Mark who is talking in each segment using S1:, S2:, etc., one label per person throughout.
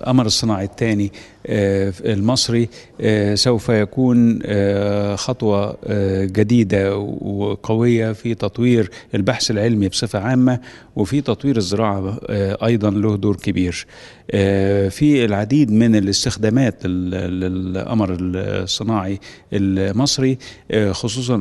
S1: القمر الصناعي الثاني آه، المصري آه، سوف يكون آه، خطوة جديدة وقوية في تطوير البحث العلمي بصفة عامة وفي تطوير الزراعة أيضا له دور كبير في العديد من الاستخدامات للقمر الصناعي المصري خصوصا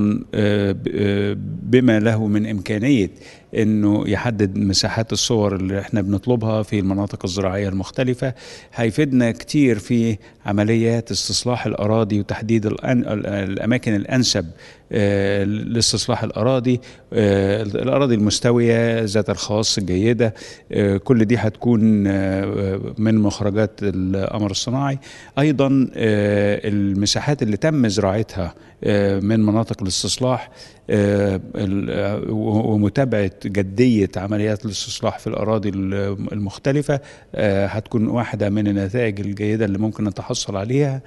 S1: بما له من إمكانية انه يحدد مساحات الصور اللي احنا بنطلبها في المناطق الزراعيه المختلفه هيفيدنا كتير في عمليات استصلاح الاراضي وتحديد الاماكن الانسب آه، لاستصلاح الاراضي آه، الاراضي المستويه ذات الخواص الجيده آه، كل دي هتكون من مخرجات القمر الصناعي ايضا المساحات اللي تم زراعتها من مناطق الاستصلاح ومتابعه جديه عمليات الاستصلاح في الاراضي المختلفه هتكون واحده من النتائج الجيده اللي ممكن نتحصل عليها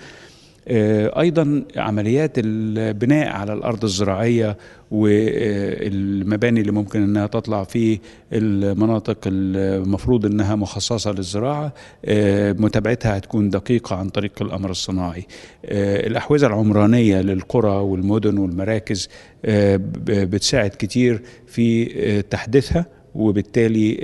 S1: آه، ايضا عمليات البناء على الارض الزراعيه والمباني اللي ممكن انها تطلع في المناطق المفروض انها مخصصه للزراعه آه، متابعتها هتكون دقيقه عن طريق القمر الصناعي آه، الاحوزه العمرانيه للقرى والمدن والمراكز بتساعد كتير في تحديثها وبالتالي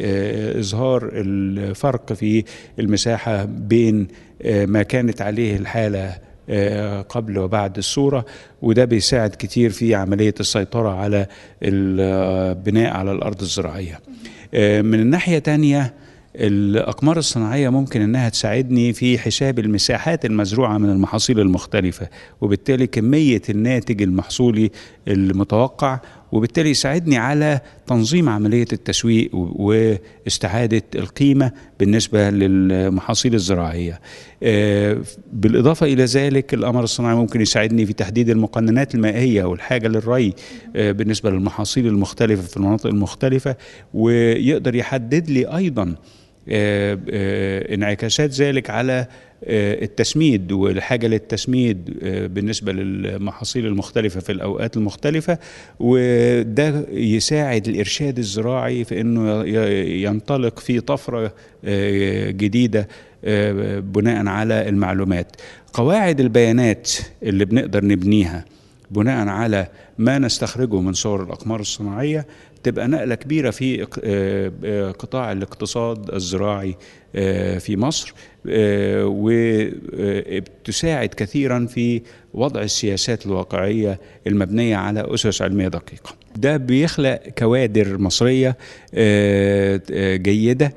S1: اظهار الفرق في المساحه بين ما كانت عليه الحاله آه، قبل وبعد الصورة وده بيساعد كتير في عملية السيطرة على البناء آه، على الأرض الزراعية آه، من الناحية تانية الأقمار الصناعية ممكن أنها تساعدني في حساب المساحات المزروعة من المحاصيل المختلفة وبالتالي كمية الناتج المحصولي المتوقع وبالتالي يساعدني على تنظيم عملية التسويق واستعادة القيمة بالنسبة للمحاصيل الزراعية آه، بالإضافة إلى ذلك القمر الصناعي ممكن يساعدني في تحديد المقننات المائية والحاجة للري آه، بالنسبة للمحاصيل المختلفة في المناطق المختلفة ويقدر يحدد لي أيضا آه، آه، انعكاسات ذلك على آه، التسميد والحاجة للتسميد بالنسبة للمحاصيل المختلفة في الأوقات المختلفة وده يساعد الإرشاد الزراعي في أنه ينطلق في طفرة جديدة بناء على المعلومات قواعد البيانات اللي بنقدر نبنيها بناء على ما نستخرجه من صور الأقمار الصناعية تبقى نقله كبيره في آه، آه، قطاع الاقتصاد الزراعي آه، في مصر وتساعد كثيرا في وضع السياسات الواقعيه المبنيه على اسس علميه دقيقه. ده بيخلق كوادر مصريه جيده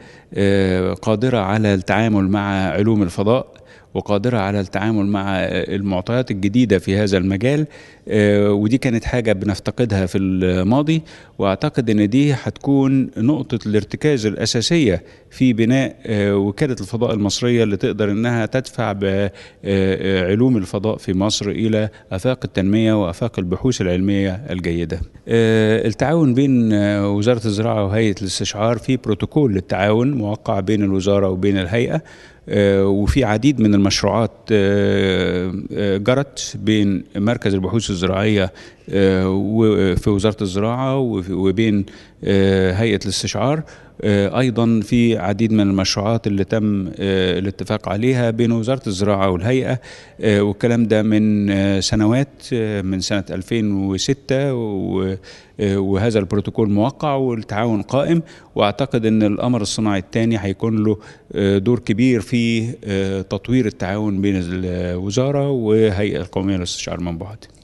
S1: قادره على التعامل مع علوم الفضاء وقادرة على التعامل مع المعطيات الجديدة في هذا المجال آه، ودي كانت حاجة بنفتقدها في الماضي وأعتقد أن دي هتكون نقطة الارتكاز الأساسية في بناء آه، وكالة الفضاء المصرية اللي تقدر أنها تدفع بعلوم آه، الفضاء في مصر إلى آفاق التنمية وآفاق البحوث العلمية الجيدة التعاون بين وزارة الزراعة وهيئة الاستشعار في بروتوكول للتعاون موقع بين الوزارة وبين الهيئة آه، وفي عديد من المشروعات آه، آه، جرت بين مركز البحوث الزراعيه في وزاره الزراعه وبين آه، هيئه الاستشعار آه، ايضا في عديد من المشروعات اللي تم آه، الاتفاق عليها بين وزاره الزراعه والهيئه والكلام ده من سنوات من سنه 2006 وهذا البروتوكول موقع والتعاون قائم واعتقد ان القمر الصناعي الثاني هيكون له دور كبير في تطوير التعاون بين الوزاره وهيئه القوميه للاستشعار من بعد